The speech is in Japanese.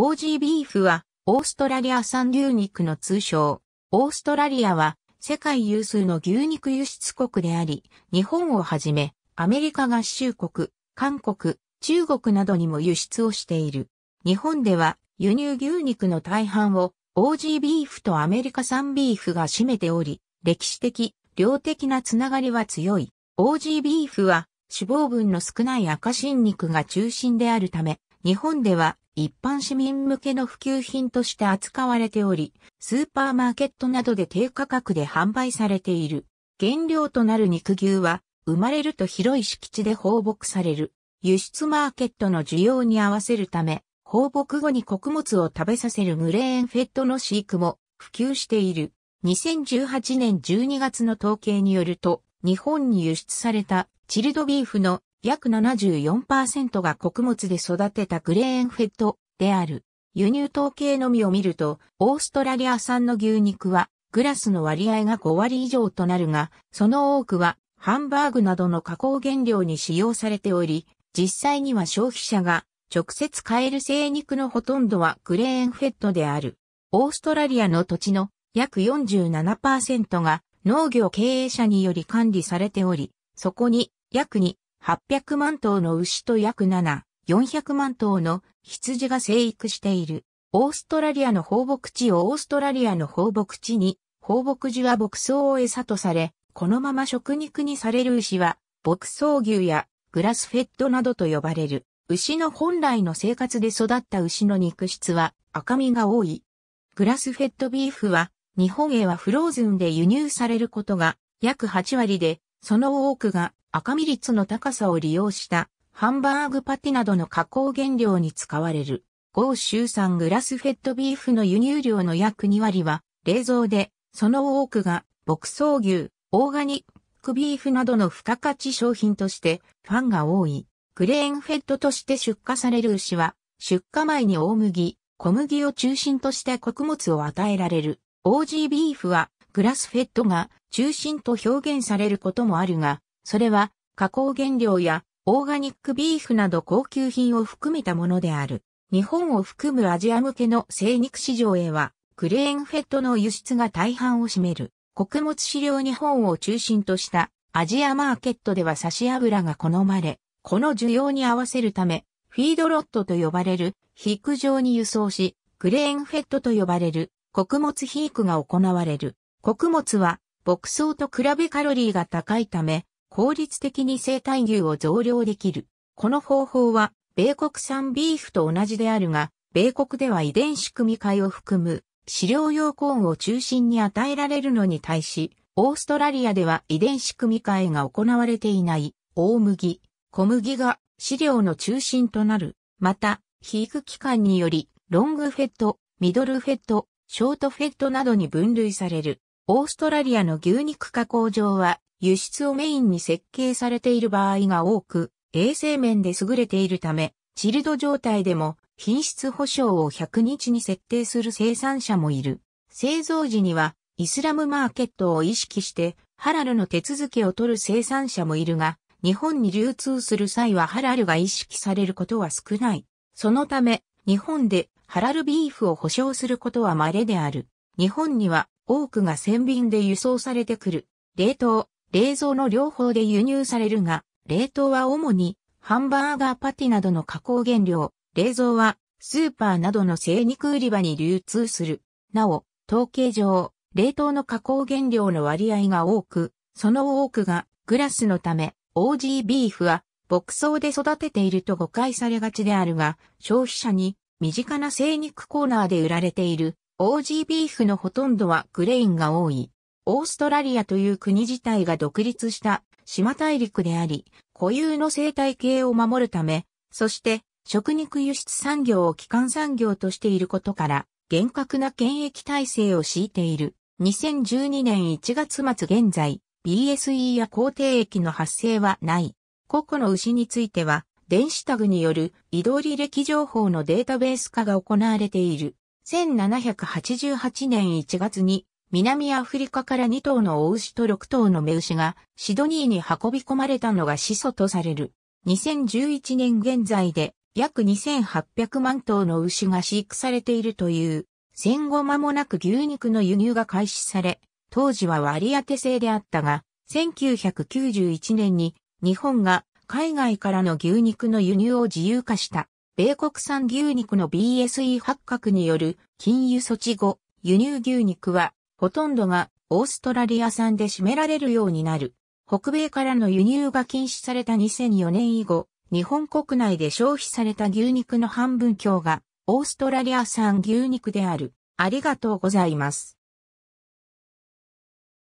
オージービーフは、オーストラリア産牛肉の通称。オーストラリアは、世界有数の牛肉輸出国であり、日本をはじめ、アメリカ合衆国、韓国、中国などにも輸出をしている。日本では、輸入牛肉の大半を、オージービーフとアメリカ産ビーフが占めており、歴史的、量的なつながりは強い。オージービーフは、脂肪分の少ない赤身肉が中心であるため、日本では一般市民向けの普及品として扱われており、スーパーマーケットなどで低価格で販売されている。原料となる肉牛は、生まれると広い敷地で放牧される。輸出マーケットの需要に合わせるため、放牧後に穀物を食べさせるグレーンフェッドの飼育も普及している。2018年12月の統計によると、日本に輸出されたチルドビーフの約74%が穀物で育てたグレーンフェッドである。輸入統計のみを見ると、オーストラリア産の牛肉は、グラスの割合が5割以上となるが、その多くは、ハンバーグなどの加工原料に使用されており、実際には消費者が直接買える生肉のほとんどはグレーンフェッドである。オーストラリアの土地の約47%が農業経営者により管理されており、そこに約2、800万頭の牛と約7、400万頭の羊が生育している。オーストラリアの放牧地をオーストラリアの放牧地に、放牧地は牧草を餌とされ、このまま食肉にされる牛は、牧草牛やグラスフェッドなどと呼ばれる。牛の本来の生活で育った牛の肉質は赤身が多い。グラスフェッドビーフは日本へはフローズンで輸入されることが約8割でその多くが赤身率の高さを利用したハンバーグパティなどの加工原料に使われる。豪州産グラスフェッドビーフの輸入量の約2割は冷蔵で、その多くが牧草牛、オーガニックビーフなどの付加価値商品としてファンが多い。クレーンフェッドとして出荷される牛は、出荷前に大麦、小麦を中心とした穀物を与えられる。オージービーフは、グラスフェッドが中心と表現されることもあるが、それは加工原料やオーガニックビーフなど高級品を含めたものである。日本を含むアジア向けの生肉市場へは、クレーンフェットの輸出が大半を占める。穀物飼料日本を中心としたアジアマーケットでは差し油が好まれ、この需要に合わせるため、フィードロットと呼ばれる皮膚状に輸送し、クレーンフェットと呼ばれる穀物皮膚が行われる。穀物は牧草と比べカロリーが高いため、効率的に生体牛を増量できる。この方法は、米国産ビーフと同じであるが、米国では遺伝子組み換えを含む、飼料用コーンを中心に与えられるのに対し、オーストラリアでは遺伝子組み換えが行われていない大麦、小麦が飼料の中心となる。また、皮育期間により、ロングフェット、ミドルフェット、ショートフェットなどに分類される。オーストラリアの牛肉加工場は輸出をメインに設計されている場合が多く、衛生面で優れているため、チルド状態でも品質保証を100日に設定する生産者もいる。製造時にはイスラムマーケットを意識してハラルの手続きを取る生産者もいるが、日本に流通する際はハラルが意識されることは少ない。そのため、日本でハラルビーフを保証することは稀である。日本には多くが船便で輸送されてくる。冷凍、冷蔵の両方で輸入されるが、冷凍は主にハンバーガーパティなどの加工原料、冷蔵はスーパーなどの生肉売り場に流通する。なお、統計上、冷凍の加工原料の割合が多く、その多くがグラスのため、OG ビーフは牧草で育てていると誤解されがちであるが、消費者に身近な生肉コーナーで売られているオージービーフのほとんどはグレインが多い。オーストラリアという国自体が独立した島大陸であり、固有の生態系を守るため、そして食肉輸出産業を基幹産業としていることから、厳格な検疫体制を敷いている。2012年1月末現在、BSE や抗体液の発生はない。個々の牛については、電子タグによる移動履歴情報のデータベース化が行われている。1788年1月に南アフリカから2頭の大牛と6頭の目牛がシドニーに運び込まれたのが始祖とされる。2011年現在で約2800万頭の牛が飼育されているという、戦後間もなく牛肉の輸入が開始され、当時は割当制であったが、1991年に日本が海外からの牛肉の輸入を自由化した。米国産牛肉の BSE 発覚による禁輸措置後、輸入牛肉はほとんどがオーストラリア産で占められるようになる。北米からの輸入が禁止された2004年以後、日本国内で消費された牛肉の半分強がオーストラリア産牛肉である。ありがとうございます。